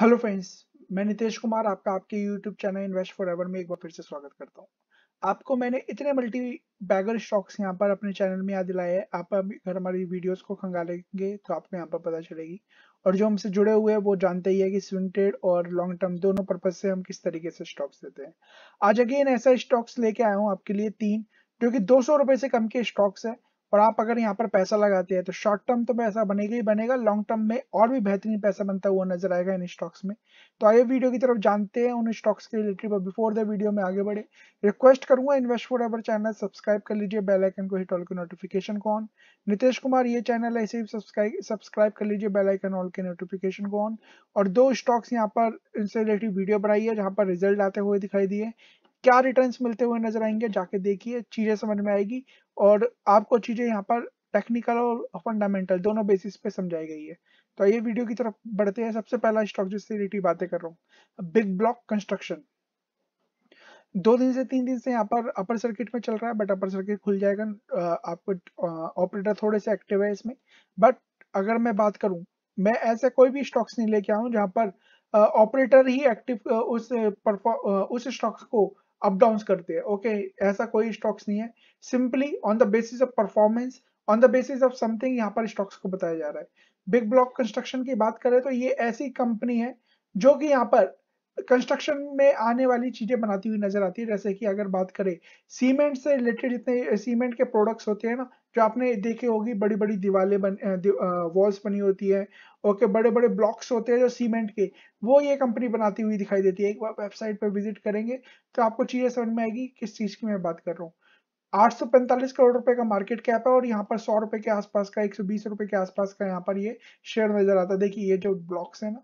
hello friends मैं नितेश कुमार आपका आपके YouTube channel invest for ever में एक बार फिर से स्वागत करता हूँ आपको मैंने इतने मल्टी बैगर स्टॉक्स यहाँ पर अपने चैनल में याद दिलाए हैं आप अगर हमारी वीडियोस को खंगालेंगे तो आपको यहाँ पर पता चलेगी और जो हमसे जुड़े हुए हैं वो जानते ही है कि स्विंग ट्रेड और लॉन्ग टर्म दोनों पर्पज से हम किस तरीके से स्टॉक्स देते हैं आज अगेन ऐसा स्टॉक्स लेके आया हूँ आपके लिए तीन जो कि दो सौ से कम के स्टॉक्स है और आप अगर यहाँ पर पैसा लगाते हैं तो शॉर्ट टर्म तो पैसा बनेगा ही बनेगा लॉन्ग टर्म में और भी बेहतरीन पैसा बनता हुआ नजर आएगा इन स्टॉक्स में तो आइए वीडियो की तरफ जानते हैं उन स्टॉक्स के रिलेटेड पर बिफोर द वीडियो में आगे बढ़े रिक्वेस्ट करूंगा invest for our channel subscribe कर लीजिए बेलाइकन को हिट ऑल के नोटिफिकेशन को ऑन नितेश कुमार ये चैनल है ही सब्सक्राइब कर लीजिए बेलाइकन ऑल के नोटिफिकेशन को ऑन और दो स्टॉक्स यहाँ पर इनसे रिलेटेड वीडियो बनाई है जहाँ पर रिजल्ट आते हुए दिखाई दिए क्या रिटर्न मिलते हुए नजर आएंगे जाके देखिए चीजें समझ में आएगी और आपको चीजें यहाँ पर टेक्निकल और फंडामेंटल दोनों बेसिस पे समझाई गई है तो ये वीडियो की तरफ बढ़ते हैं सबसे पहला स्टॉक जिससे रिलेटिव बातें कर रहा हूँ बिग ब्लॉक कंस्ट्रक्शन दो दिन से तीन दिन से यहाँ पर अपर सर्किट में चल रहा है बट अपर सर्किट खुल जाएगा आपको ऑपरेटर थोड़े से एक्टिव है इसमें बट अगर मैं बात करूं मैं ऐसे कोई भी स्टॉक्स नहीं लेके आऊँ जहाँ पर ऑपरेटर ही एक्टिव उस उस स्टॉक्स को अप डाउन करते हैं ओके okay, ऐसा कोई स्टॉक्स नहीं है simply on the basis of performance on the basis of something यहाँ पर स्टॉक्स को बताया जा रहा है बिग ब्लॉक कंस्ट्रक्शन की बात करें तो ये ऐसी कंपनी है जो कि यहाँ पर कंस्ट्रक्शन में आने वाली चीजें बनाती हुई नजर आती है जैसे कि अगर बात करें सीमेंट से रिलेटेड जितने सीमेंट के प्रोडक्ट्स होते हैं ना जो आपने देखी होगी बड़ी बड़ी दीवारें बन वॉल्स बनी होती है ओके बड़े बड़े ब्लॉक्स होते हैं जो सीमेंट के वो ये कंपनी बनाती हुई दिखाई देती है एक बार वेबसाइट पर विजिट करेंगे तो आपको चीज़ें समझ में आएगी किस चीज़ की मैं बात कर रहा हूँ 845 करोड़ रुपए का मार्केट कैप है और यहाँ पर सौ रुपए के आसपास का 120 रुपए के आसपास का यहाँ पर ये शेयर नजर आता है देखिए ये जो ब्लॉक्स है ना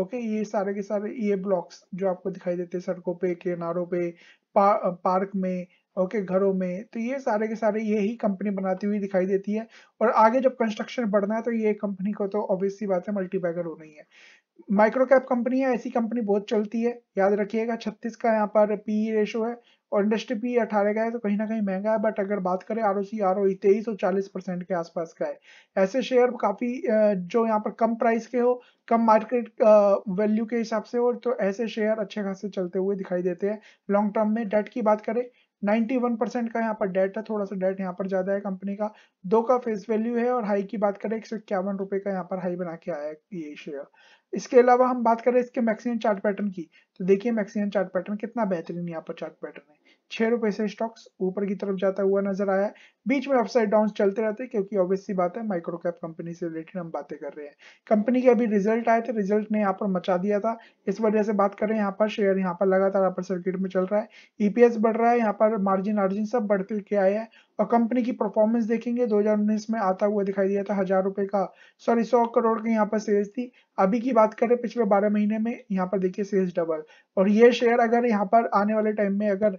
ओके ये सारे के सारे ये ब्लॉक्स जो आपको दिखाई देते हैं सड़कों पे किनारों पे पार्क में ओके घरों में तो ये सारे के सारे यही कंपनी बनाती हुई दिखाई देती है और आगे जब कंस्ट्रक्शन बढ़ना है तो ये कंपनी को तो ऑब्वियसली बात है मल्टीपैगर हो रही है माइक्रो कैप कंपनी है ऐसी कंपनी बहुत चलती है याद रखिएगा 36 का यहाँ पर पी रेशो e है और इंडस्ट्री पी e अठारह का है तो कहीं ना कहीं महंगा है बट अगर बात करें are O C R O तेईस और चालीस परसेंट के आसपास का है ऐसे शेयर काफ़ी जो यहाँ पर कम प्राइस के हो कम मार्केट वैल्यू के हिसाब से हो तो ऐसे शेयर अच्छे खासे चलते हुए दिखाई देते हैं लॉन्ग टर्म में डेट की बात करें 91 परसेंट का यहाँ पर डेट है थोड़ा सा डेट यहाँ पर ज्यादा है कंपनी का दो का फेस वैल्यू है और हाई की बात करें एक सौ इक्यावन रुपए का यहाँ पर हाई बना के आया है ये शेयर इसके अलावा हम बात करें इसके मैक्सिमम चार्ट पैटर्न की तो देखिए मैक्सिमम चार्ट पैटर्न कितना बेहतरीन यहाँ पर चार्ट पैटर्न है छह रुपए से स्टॉक्स ऊपर की तरफ जाता हुआ नजर आया है बीच में अपसाइड डाउन चलते रहते हैं क्योंकि ऑब्वियस सी बात है माइक्रो कैप कंपनी से रिलेटेड हम बातें कर रहे हैं कंपनी के अभी रिजल्ट आए थे रिजल्ट ने यहाँ पर मचा दिया था इस वजह से बात कर रहे हैं यहाँ पर शेयर यहाँ पर लगातार अपर सर्किट में चल रहा है ईपीएस e बढ़ रहा है यहाँ पर मार्जिन आर्जिन सब बढ़ के आया है और कंपनी की परफॉर्मेंस देखेंगे 2019 में आता हुआ दिखाई दिया था हजार रुपए का सॉरी सौ करोड़ की यहाँ पर सेल्स थी अभी की बात करें पिछले 12 महीने में यहाँ पर देखिए सेल्स डबल और ये शेयर अगर यहाँ पर आने वाले टाइम में अगर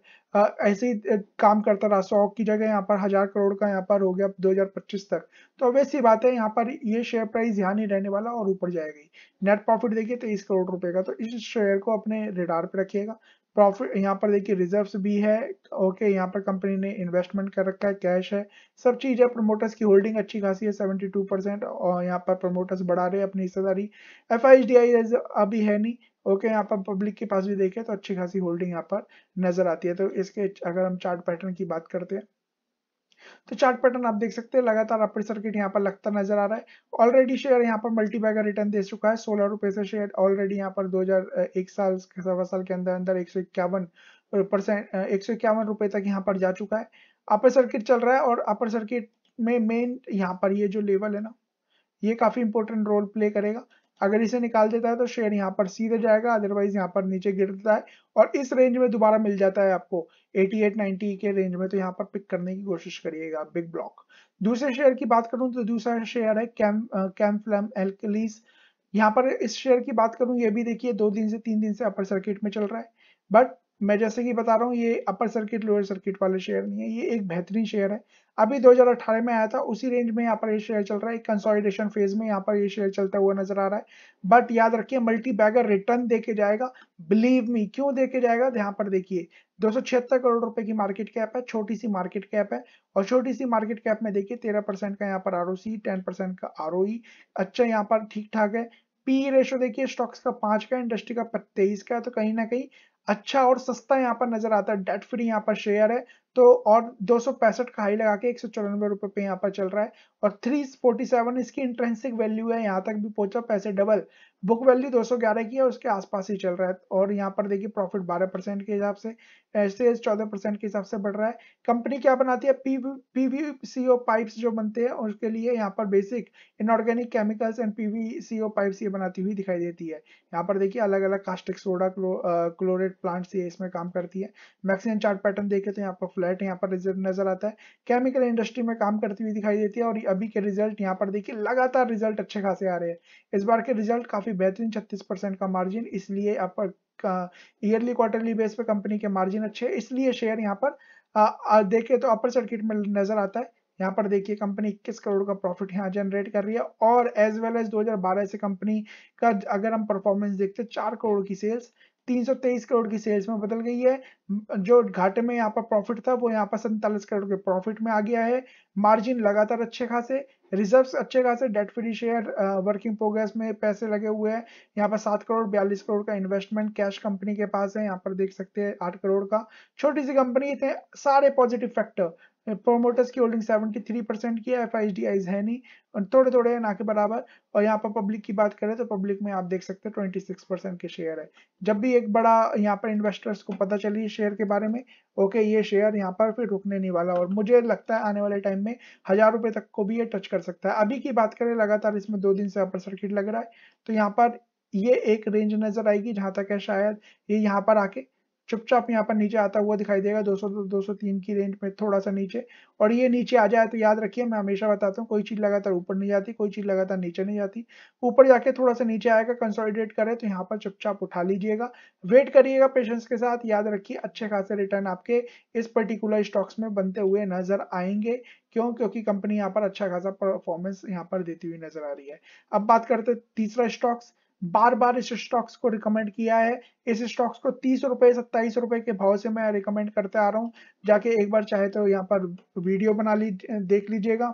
ऐसे ही काम करता रहा सौ की जगह यहाँ पर हजार करोड़ का यहाँ पर हो गया दो तक तो वैसे बात है यहाँ पर ये शेयर प्राइस यहाँ नहीं रहने वाला और ऊपर जाएगी नेट प्रॉफिट देखिए तेईस करोड़ रुपए का तो इस शेयर को अपने रिडार पे रखिएगा प्रॉफिट यहाँ पर देखिए रिजर्व्स भी है ओके यहाँ पर कंपनी ने इन्वेस्टमेंट कर रखा है कैश है सब चीज़ है प्रमोटर्स की होल्डिंग अच्छी खासी है 72 परसेंट और यहाँ पर प्रमोटर्स बढ़ा रहे हैं अपनी हिस्सेदारी एफ अभी है नहीं ओके यहाँ पर पब्लिक के पास भी देखें तो अच्छी खासी होल्डिंग यहाँ पर नजर आती है तो इसके अगर हम चार्ट पैटर्न की बात करते हैं तो चार्ट पैटर्न आप देख सकते हैं लगातार अपर सर्किट यहाँ पर लगता नजर आ रहा है ऑलरेडी शेयर यहाँ पर मल्टीबैगर रिटर्न दे चुका है सोलह रुपए से शेयर ऑलरेडी यहाँ पर एक साल सवा साल के अंदर अंदर एक सौ इक्यावन परसेंट एक सौ इक्यावन रुपए तक यहाँ पर जा चुका है अपर सर्किट चल रहा है और अपर सर्किट में मेन यहाँ पर ये यह जो लेवल है ना ये काफी इंपोर्टेंट रोल प्ले करेगा अगर इसे निकाल देता है तो शेयर यहाँ पर सीधे जाएगा अदरवाइज यहाँ पर नीचे गिरता है और इस रेंज में दोबारा मिल जाता है आपको 88 90 के रेंज में तो यहाँ पर पिक करने की कोशिश करिएगा बिग ब्लॉक दूसरे शेयर की बात करूं तो दूसरा शेयर है कैम कैम्फ्लम एल्कलीस यहाँ पर इस शेयर की बात करूं ये भी देखिए दो दिन से तीन दिन से अपर सर्किट में चल रहा है बट मैं जैसे कि बता रहा हूँ ये अपर सर्किट लोअर सर्किट वाले शेयर नहीं है ये एक बेहतरीन शेयर है अभी 2018 में आया था उसी रेंज में यहाँ पर ये शेयर चल रहा है कंसोलिडेशन फेज में यहाँ पर ये शेयर चलता हुआ नजर आ रहा है बट याद रखिए मल्टी बैगर रिटर्न दे के जाएगा बिलीव मी क्यों दे के जाएगा यहाँ पर देखिए दो करोड़ रुपए की मार्केट कैप है छोटी सी मार्केट कैप है और छोटी सी मार्केट कैप में देखिए तेरह परसेंट का यहाँ पर R O C ten percent R आर e, अच्छा यहाँ पर ठीक ठाक है पी रेशो देखिए स्टॉक्स का पांच का इंडस्ट्री का तेईस का है तो कहीं ना कहीं अच्छा और सस्ता यहाँ पर नजर आता है डेट फ्री यहाँ पर शेयर है तो और दो का हाई लगा के एक सौ रुपए पे यहाँ पर चल रहा है और 347 इसकी इंट्रेंसिक वैल्यू है यहाँ तक भी पहुंचा पैसे डबल बुक वैल्यू 211 की है उसके आसपास ही चल रहा है और यहाँ पर देखिए प्रॉफिट 12 परसेंट के हिसाब से एच सी चौदह परसेंट के हिसाब से बढ़ रहा है कंपनी क्या बनाती है पी पी पाइप्स जो बनते हैं उसके लिए यहाँ पर basic inorganic chemicals and P V pipes ये बनाती हुई दिखाई देती है यहाँ पर देखिए अलग अलग कास्टिक सोडा क्लो, क्लोरेट प्लांट्स ये इसमें काम करती है मैक्सिम चार्ट पैटर्न देखे तो यहाँ पर फ्लैट यहाँ पर रिजल्ट नजर आता है केमिकल इंडस्ट्री में काम करती हुई दिखाई देती है और अभी के रिजल्ट यहाँ पर देखिए लगातार रिजल्ट अच्छे खासे आ रहे हैं इस बार के रिजल्ट काफी काफ़ी बेहतरीन 36 परसेंट का मार्जिन इसलिए आप ईयरली क्वार्टरली बेस पे कंपनी के मार्जिन अच्छे हैं इसलिए शेयर यहाँ पर देखिए तो अपर सर्किट में नजर आता है यहाँ पर देखिए कंपनी इक्कीस करोड़ का प्रॉफिट यहाँ जनरेट कर रही है और एज वेल एज 2012 से कंपनी का अगर हम परफॉर्मेंस देखते हैं चार करोड़ की सेल्स 323 करोड़ की सेल्स में बदल गई है जो घाटे में यहाँ पर प्रॉफिट था वो यहाँ पर सैंतालीस करोड़ के प्रॉफिट में आ गया है मार्जिन लगातार अच्छे खासे रिजर्व्स अच्छे खासे debt free share working progress में पैसे लगे हुए हैं यहाँ पर सात करोड़ बयालीस करोड़ का इन्वेस्टमेंट कैश कंपनी के पास है यहाँ पर देख सकते हैं आठ करोड़ का छोटी सी कंपनी थे सारे पॉजिटिव फैक्टर प्रोमोटर्स की होल्डिंग 73 परसेंट की है एफ है नहीं और थोड़े थोड़े ना के बराबर और यहाँ पर पब्लिक की बात करें तो पब्लिक में आप देख सकते हैं 26 परसेंट के शेयर है जब भी एक बड़ा यहाँ पर इन्वेस्टर्स को पता चली शेयर के बारे में ओके ये शेयर यहाँ पर फिर रुकने नहीं वाला और मुझे लगता है आने वाले टाइम में हज़ार रुपये तक को भी ये टच कर सकता है अभी की बात करें लगातार इसमें दो दिन से अपर सर्किट लग रहा है तो यहाँ पर ये एक रेंज नज़र आएगी जहाँ तक है शायद ये यहाँ पर आके चुपचाप यहाँ पर नीचे आता हुआ दिखाई देगा 200 203 की रेंज में थोड़ा सा नीचे और ये नीचे आ जाए तो याद रखिए मैं हमेशा बताता हूँ कोई चीज़ लगातार ऊपर नहीं जाती कोई चीज़ लगातार नीचे नहीं जाती ऊपर जाके थोड़ा सा नीचे आएगा कंसोलिडेट करें तो यहाँ पर चुपचाप उठा लीजिएगा वेट करिएगा पेशेंस के साथ याद रखिए अच्छे खासे रिटर्न आपके इस पर्टिकुलर स्टॉक्स में बनते हुए नजर आएंगे क्यों क्योंकि कंपनी यहाँ पर अच्छा खासा परफॉर्मेंस यहाँ पर देती हुई नजर आ रही है अब बात करते तीसरा स्टॉक्स बार बार इस स्टॉक्स को रिकमेंड किया है इस स्टॉक्स को तीस रुपए सत्ताईस रुपए के भाव से मैं रिकमेंड करते आ रहा हूँ जाके एक बार चाहे तो यहाँ पर वीडियो बना ली देख लीजिएगा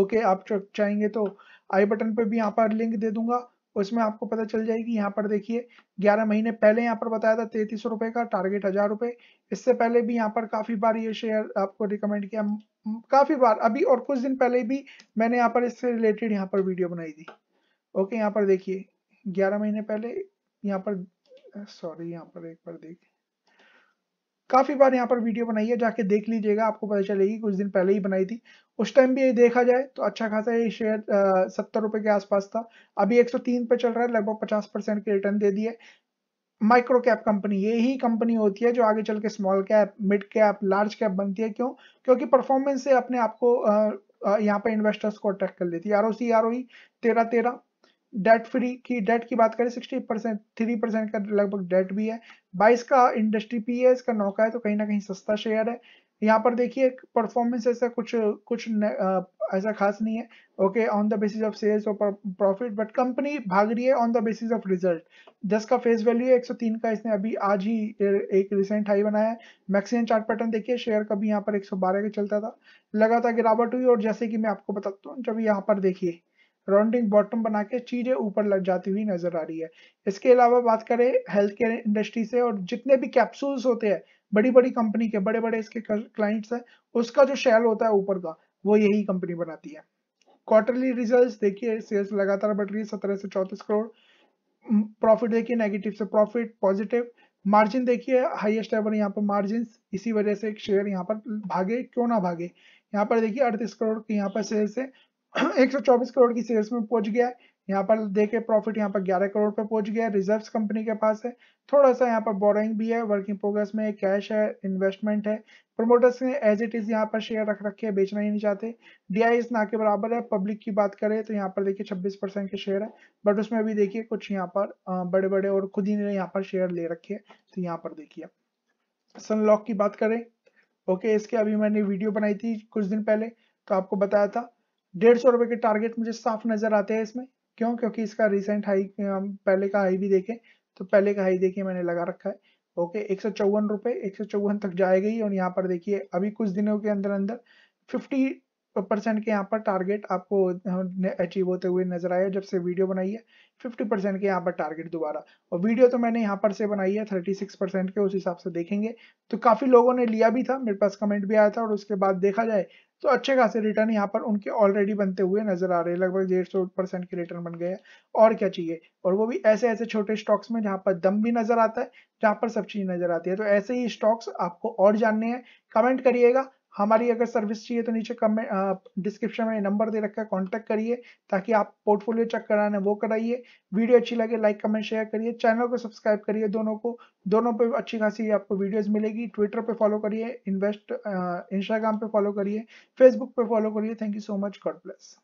ओके आप चाहेंगे तो आई बटन पे भी यहाँ पर लिंक दे दूंगा उसमें आपको पता चल जाएगी यहाँ पर देखिए 11 महीने पहले यहाँ पर बताया था तैतीस रुपए का टारगेट हजार रुपए इससे पहले भी यहाँ पर काफी बार ये शेयर आपको रिकमेंड किया काफी बार अभी और कुछ दिन पहले भी मैंने यहाँ पर इससे रिलेटेड यहाँ पर वीडियो बनाई थी ओके यहाँ पर देखिए 11 महीने पहले यहाँ पर सॉरी यहाँ पर एक बार देख काफी बार यहाँ पर वीडियो बनाई है जाके देख लीजिएगा आपको पता चलेगी कुछ दिन पहले ही बनाई थी उस टाइम भी ये देखा जाए तो अच्छा खासा ये शेयर सत्तर रुपए के आसपास था अभी 103 पे चल रहा है लगभग 50 परसेंट के रिटर्न दे दिए माइक्रो कैप कंपनी यही कंपनी होती है जो आगे चल के small cap mid cap large cap बनती है क्यों क्योंकि परफॉर्मेंस से अपने आपको यहाँ पर इन्वेस्टर्स को अट्रैक्ट कर लेती है are O C R O तेरह तेरह डेट फ्री की डेट की बात करें सिक्सटी परसेंट थ्री परसेंट का लगभग डेट भी है बाईस का इंडस्ट्री पी है इसका नौका है तो कहीं ना कहीं सस्ता शेयर है यहाँ पर देखिए परफॉर्मेंस ऐसा कुछ कुछ न, आ, ऐसा खास नहीं है okay on the basis of sales और प्रॉफिट बट कंपनी भाग रही है on the basis of result दस का फेस वैल्यू है एक का इसने अभी आज ही एक रिसेंट हाई बनाया है मैक्सिमम चार्ट पैटर्न देखिए शेयर कभी यहाँ पर 112 का चलता था लगातार गिरावट हुई और जैसे कि मैं आपको बताता हूँ जब यहाँ पर देखिए राउंडिंग बॉटम बना के चीजें ऊपर लग जाती हुई नजर आ रही है इसके अलावा बात करें हेल्थ केयर इंडस्ट्री से और जितने भी कैप्सूल्स होते हैं बड़ी बड़ी कंपनी के बड़े बड़े इसके क्लाइंट्स हैं उसका जो शेल होता है ऊपर का वो यही कंपनी बनाती है क्वार्टरली रिजल्ट देखिए सेल्स लगातार बढ़ रही है सत्रह से चौंतीस करोड़ प्रॉफिट hmm, देखिए नेगेटिव से प्रॉफिट पॉजिटिव मार्जिन देखिए हाईएस्ट एवर यहाँ पर मार्जिन इसी वजह से शेयर यहाँ पर भागे क्यों ना भागे यहाँ पर देखिए अड़तीस करोड़ के यहाँ पर सेल्स है 124 करोड़ की सेल्स में पहुंच गया है यहाँ पर देखे प्रॉफिट यहाँ पर 11 करोड़ पे पहुंच गया है रिजर्व कंपनी के पास है थोड़ा सा यहाँ पर बोरिंग भी है वर्किंग प्रोग्रेस में कैश है इन्वेस्टमेंट है प्रमोटर्स ने एज इट इज यहाँ पर शेयर रख रखे है बेचना ही नहीं चाहते डी ना के बराबर है पब्लिक की बात करें तो यहाँ पर देखिए छब्बीस परसेंट के शेयर है बट उसमें भी देखिए कुछ यहाँ पर बड़े बड़े और खुद ही ने यहाँ पर शेयर ले रखे है तो यहाँ पर देखिए सनलॉक की बात करें ओके इसके अभी मैंने वीडियो बनाई थी कुछ दिन पहले तो आपको बताया था डेढ़ सौ रुपए के टारगेट मुझे साफ नजर आते हैं इसमें क्यों क्योंकि इसका रिसेंट हाई हम पहले का हाई भी देखें तो पहले का हाई देखिए मैंने लगा रखा है ओके एक सौ चौवन रुपए एक सौ चौवन तक जाएगी और यहाँ पर देखिए अभी कुछ दिनों के अंदर अंदर फिफ्टी परसेंट के यहाँ पर टारगेट आपको अचीव हाँ, होते हुए नजर आया जब से वीडियो बनाई है फिफ्टी परसेंट के यहाँ पर टारगेट दोबारा और वीडियो तो मैंने यहाँ पर से बनाई है थर्टी सिक्स परसेंट के उस हिसाब से देखेंगे तो काफ़ी लोगों ने लिया भी था मेरे पास कमेंट भी आया था और उसके बाद देखा जाए तो अच्छे खासे रिटर्न यहाँ पर उनके ऑलरेडी बनते हुए नजर आ रहे हैं लगभग डेढ़ सौ परसेंट के रिटर्न बन गए और क्या चाहिए और वो भी ऐसे ऐसे छोटे स्टॉक्स में जहाँ पर दम भी नजर आता है जहाँ पर सब चीज़ नजर आती है तो ऐसे ही स्टॉक्स आपको और जानने हैं कमेंट करिएगा हमारी अगर सर्विस चाहिए तो नीचे कमेंट डिस्क्रिप्शन में नंबर दे रखा है कॉन्टैक्ट करिए ताकि आप पोर्टफोलियो चेक कराने वो कराइए वीडियो अच्छी लगे लाइक कमेंट शेयर करिए चैनल को सब्सक्राइब करिए दोनों को दोनों पे अच्छी खासी आपको वीडियोस मिलेगी ट्विटर पे फॉलो करिए इन्वेस्ट इंस्टाग्राम पे फॉलो करिए फेसबुक पे फॉलो करिए thank you so much god bless